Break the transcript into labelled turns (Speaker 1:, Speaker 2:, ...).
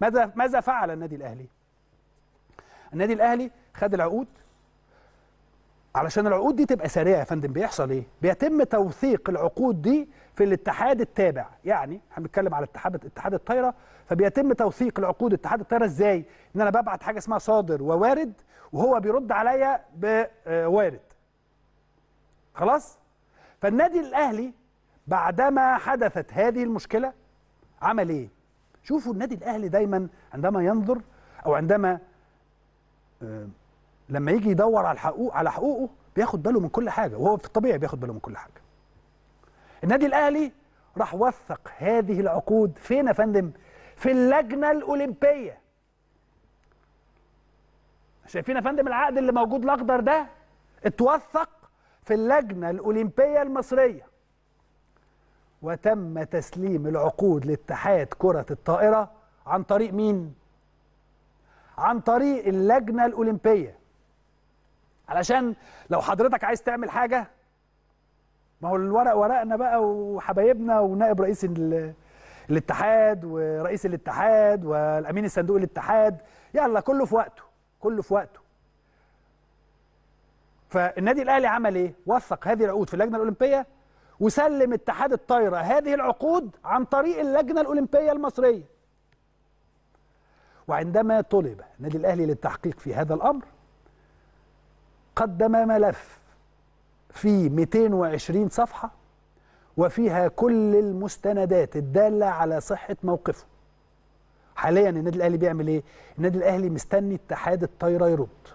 Speaker 1: ماذا ماذا فعل النادي الاهلي النادي الاهلي خد العقود علشان العقود دي تبقى سريعه يا فندم بيحصل ايه بيتم توثيق العقود دي في الاتحاد التابع يعني احنا بنتكلم على اتحاد اتحاد الطايره فبيتم توثيق العقود اتحاد الطايره ازاي ان انا ببعت حاجه اسمها صادر ووارد وهو بيرد عليا بوارد آه، خلاص فالنادي الاهلي بعدما حدثت هذه المشكله عمل ايه شوفوا النادي الاهلي دايما عندما ينظر او عندما آه، لما يجي يدور على حقوق على حقوقه بياخد باله من كل حاجه وهو في الطبيعي بياخد باله من كل حاجه النادي الاهلي راح وثق هذه العقود فين يا فندم في اللجنه الاولمبيه شايفين يا فندم العقد اللي موجود الاخضر ده اتوثق في اللجنه الاولمبيه المصريه وتم تسليم العقود لاتحاد كرة الطائرة عن طريق مين؟ عن طريق اللجنة الأولمبية علشان لو حضرتك عايز تعمل حاجة ما هو الورق ورقنا بقى وحبايبنا ونائب رئيس الاتحاد ورئيس الاتحاد والأمين الصندوق الاتحاد يلا كله في وقته كله في وقته فالنادي الأهلي عمل إيه؟ وثق هذه العقود في اللجنة الأولمبية وسلم اتحاد الطايره هذه العقود عن طريق اللجنه الاولمبيه المصريه. وعندما طلب النادي الاهلي للتحقيق في هذا الامر قدم ملف في 220 صفحه وفيها كل المستندات الداله على صحه موقفه. حاليا النادي الاهلي بيعمل ايه؟ النادي الاهلي مستني اتحاد الطايره يرد.